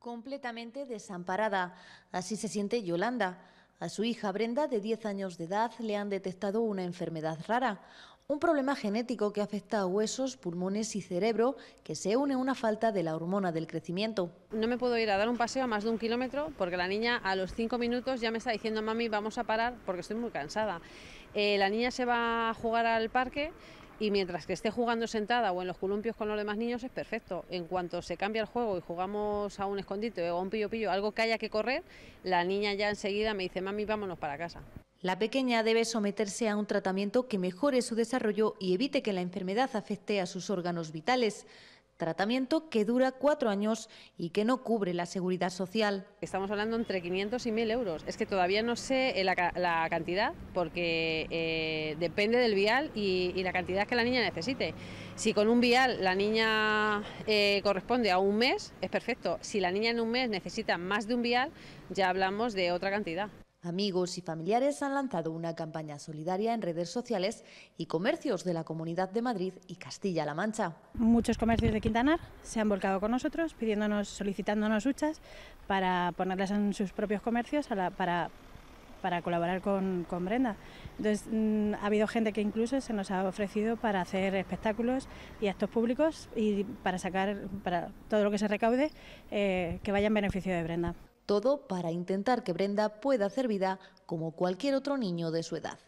Completamente desamparada. Así se siente Yolanda. A su hija Brenda, de 10 años de edad, le han detectado una enfermedad rara, un problema genético que afecta a huesos, pulmones y cerebro, que se une a una falta de la hormona del crecimiento. No me puedo ir a dar un paseo a más de un kilómetro porque la niña a los 5 minutos ya me está diciendo, mami, vamos a parar porque estoy muy cansada. Eh, la niña se va a jugar al parque y mientras que esté jugando sentada o en los columpios con los demás niños es perfecto. En cuanto se cambia el juego y jugamos a un escondite o a un pillo-pillo, algo que haya que correr, la niña ya enseguida me dice, mami, vámonos para casa. La pequeña debe someterse a un tratamiento que mejore su desarrollo y evite que la enfermedad afecte a sus órganos vitales tratamiento que dura cuatro años y que no cubre la seguridad social. Estamos hablando entre 500 y 1.000 euros. Es que todavía no sé eh, la, cantidad porque eh, depende del vial y, la cantidad que la niña necesite. Si con un vial la niña eh, corresponde a un mes, es perfecto. Si la niña en un mes necesita más de un vial, ya hablamos de otra cantidad. Amigos y familiares han lanzado una campaña solidaria en redes sociales y comercios de la Comunidad de Madrid y Castilla-La Mancha. Muchos comercios de Quintanar se han volcado con nosotros, pidiéndonos, solicitándonos huchas para ponerlas en sus propios comercios para, colaborar con, Brenda. Entonces, mm, ha habido gente que incluso se nos ha ofrecido para hacer espectáculos y actos públicos y para sacar para todo lo que se recaude eh, que vaya en beneficio de Brenda. Todo para intentar que Brenda pueda hacer vida como cualquier otro niño de su edad.